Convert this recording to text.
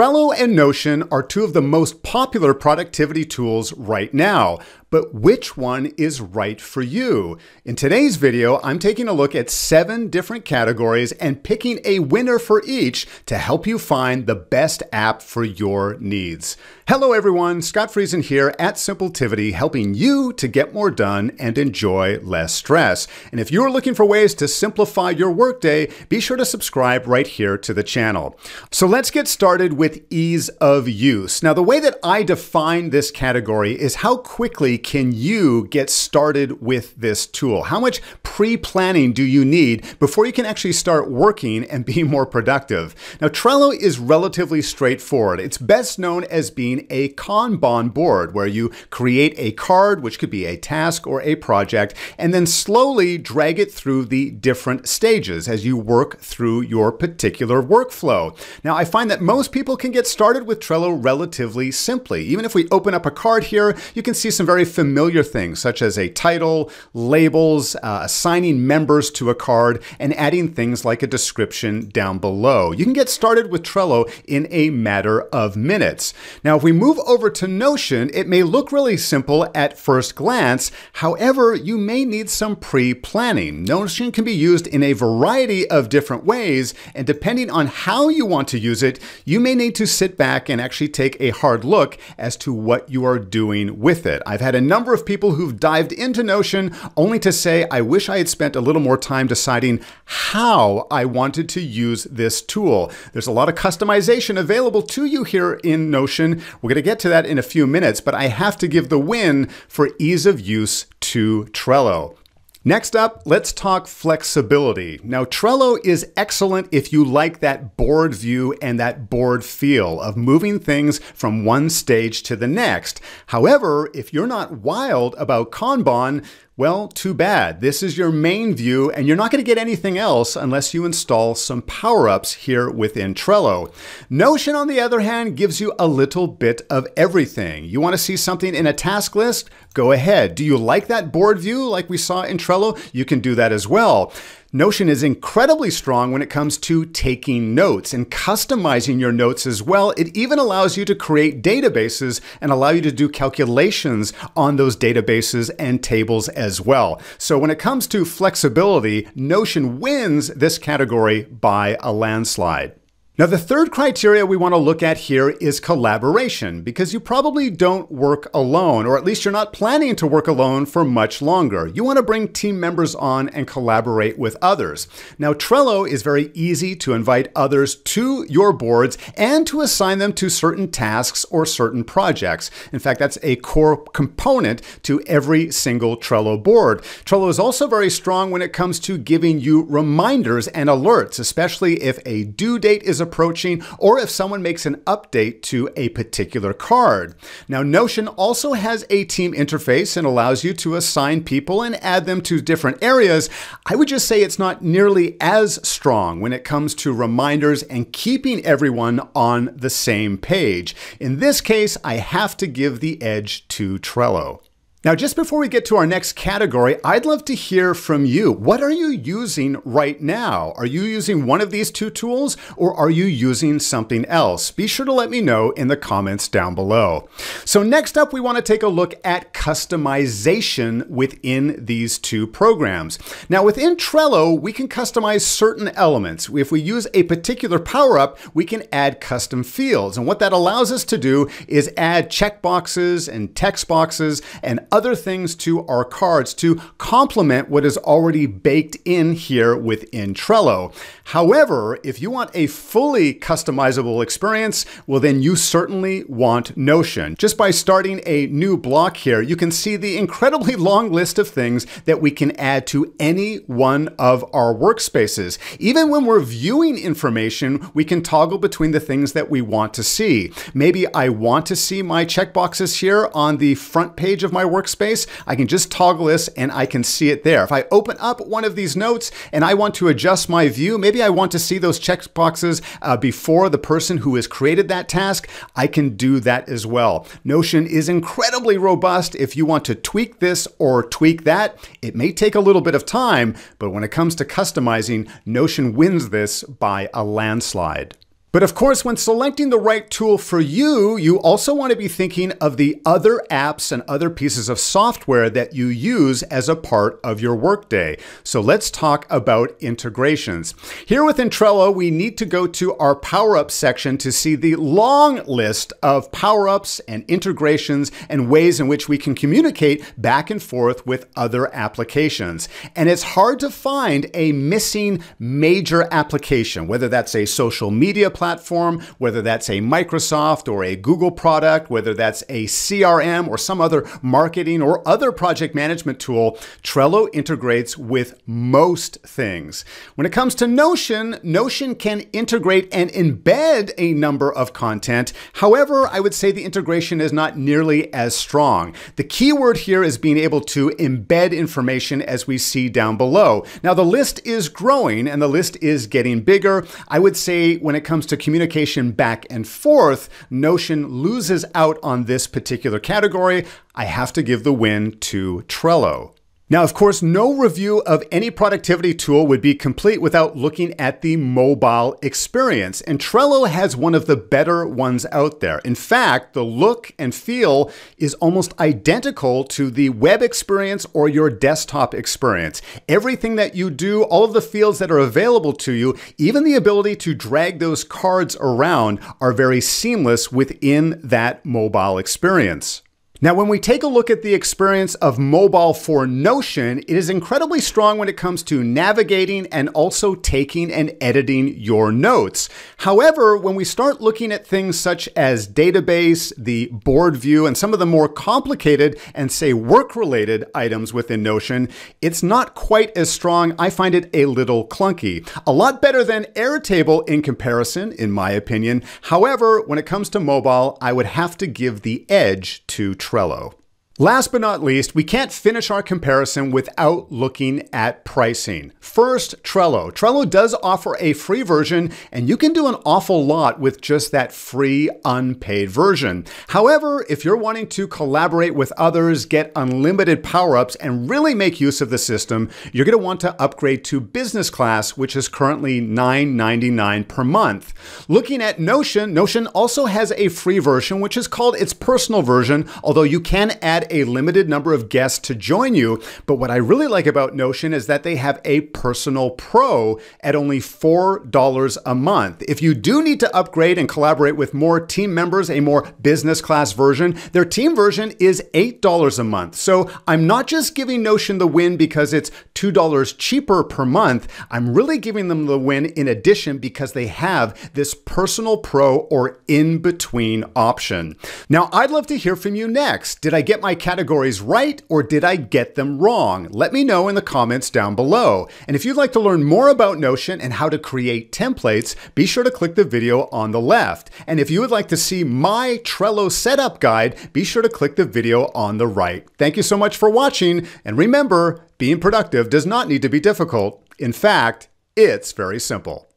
Trello and Notion are two of the most popular productivity tools right now, but which one is right for you? In today's video, I'm taking a look at seven different categories and picking a winner for each to help you find the best app for your needs. Hello everyone, Scott Friesen here at Simpletivity, helping you to get more done and enjoy less stress. And if you're looking for ways to simplify your workday, be sure to subscribe right here to the channel. So let's get started with with ease of use. Now, the way that I define this category is how quickly can you get started with this tool? How much pre-planning do you need before you can actually start working and be more productive? Now, Trello is relatively straightforward. It's best known as being a Kanban board where you create a card, which could be a task or a project, and then slowly drag it through the different stages as you work through your particular workflow. Now, I find that most people people can get started with Trello relatively simply. Even if we open up a card here, you can see some very familiar things such as a title, labels, uh, assigning members to a card, and adding things like a description down below. You can get started with Trello in a matter of minutes. Now, if we move over to Notion, it may look really simple at first glance. However, you may need some pre-planning. Notion can be used in a variety of different ways, and depending on how you want to use it, you may need to sit back and actually take a hard look as to what you are doing with it. I've had a number of people who've dived into Notion only to say, I wish I had spent a little more time deciding how I wanted to use this tool. There's a lot of customization available to you here in Notion. We're gonna get to that in a few minutes, but I have to give the win for ease of use to Trello. Next up, let's talk flexibility. Now, Trello is excellent if you like that board view and that board feel of moving things from one stage to the next. However, if you're not wild about Kanban, well, too bad. This is your main view, and you're not going to get anything else unless you install some power-ups here within Trello. Notion, on the other hand, gives you a little bit of everything. You want to see something in a task list? Go ahead. Do you like that board view like we saw in Trello? You can do that as well. Notion is incredibly strong when it comes to taking notes and customizing your notes as well. It even allows you to create databases and allow you to do calculations on those databases and tables as well. So when it comes to flexibility, Notion wins this category by a landslide. Now, the third criteria we want to look at here is collaboration, because you probably don't work alone, or at least you're not planning to work alone for much longer. You want to bring team members on and collaborate with others. Now, Trello is very easy to invite others to your boards and to assign them to certain tasks or certain projects. In fact, that's a core component to every single Trello board. Trello is also very strong when it comes to giving you reminders and alerts, especially if a due date is approaching, or if someone makes an update to a particular card. Now, Notion also has a team interface and allows you to assign people and add them to different areas. I would just say it's not nearly as strong when it comes to reminders and keeping everyone on the same page. In this case, I have to give the edge to Trello. Now, just before we get to our next category, I'd love to hear from you. What are you using right now? Are you using one of these two tools or are you using something else? Be sure to let me know in the comments down below. So next up, we want to take a look at customization within these two programs. Now within Trello, we can customize certain elements. If we use a particular power-up, we can add custom fields. And what that allows us to do is add checkboxes and text boxes and other things to our cards to complement what is already baked in here within Trello. However, if you want a fully customizable experience, well then you certainly want Notion. Just by starting a new block here, you can see the incredibly long list of things that we can add to any one of our workspaces. Even when we're viewing information, we can toggle between the things that we want to see. Maybe I want to see my checkboxes here on the front page of my workspace workspace, I can just toggle this and I can see it there. If I open up one of these notes and I want to adjust my view, maybe I want to see those checkboxes uh, before the person who has created that task, I can do that as well. Notion is incredibly robust. If you want to tweak this or tweak that, it may take a little bit of time, but when it comes to customizing, Notion wins this by a landslide. But of course, when selecting the right tool for you, you also want to be thinking of the other apps and other pieces of software that you use as a part of your workday. So let's talk about integrations. Here within Trello, we need to go to our Power Up section to see the long list of power ups and integrations and ways in which we can communicate back and forth with other applications. And it's hard to find a missing major application, whether that's a social media platform, whether that's a Microsoft or a Google product, whether that's a CRM or some other marketing or other project management tool, Trello integrates with most things. When it comes to Notion, Notion can integrate and embed a number of content. However, I would say the integration is not nearly as strong. The key word here is being able to embed information as we see down below. Now, the list is growing and the list is getting bigger. I would say when it comes to communication back and forth, Notion loses out on this particular category. I have to give the win to Trello. Now, of course, no review of any productivity tool would be complete without looking at the mobile experience. And Trello has one of the better ones out there. In fact, the look and feel is almost identical to the web experience or your desktop experience. Everything that you do, all of the fields that are available to you, even the ability to drag those cards around are very seamless within that mobile experience. Now, when we take a look at the experience of mobile for Notion, it is incredibly strong when it comes to navigating and also taking and editing your notes. However, when we start looking at things such as database, the board view, and some of the more complicated and say work-related items within Notion, it's not quite as strong. I find it a little clunky. A lot better than Airtable in comparison, in my opinion. However, when it comes to mobile, I would have to give the edge to Trello. Last but not least, we can't finish our comparison without looking at pricing. First, Trello. Trello does offer a free version, and you can do an awful lot with just that free unpaid version. However, if you're wanting to collaborate with others, get unlimited power-ups, and really make use of the system, you're gonna want to upgrade to business class, which is currently $9.99 per month. Looking at Notion, Notion also has a free version, which is called its personal version, although you can add a limited number of guests to join you. But what I really like about Notion is that they have a personal pro at only $4 a month. If you do need to upgrade and collaborate with more team members, a more business class version, their team version is $8 a month. So I'm not just giving Notion the win because it's $2 cheaper per month. I'm really giving them the win in addition because they have this personal pro or in between option. Now, I'd love to hear from you next. Did I get my categories right or did I get them wrong? Let me know in the comments down below. And if you'd like to learn more about Notion and how to create templates, be sure to click the video on the left. And if you would like to see my Trello setup guide, be sure to click the video on the right. Thank you so much for watching. And remember, being productive does not need to be difficult. In fact, it's very simple.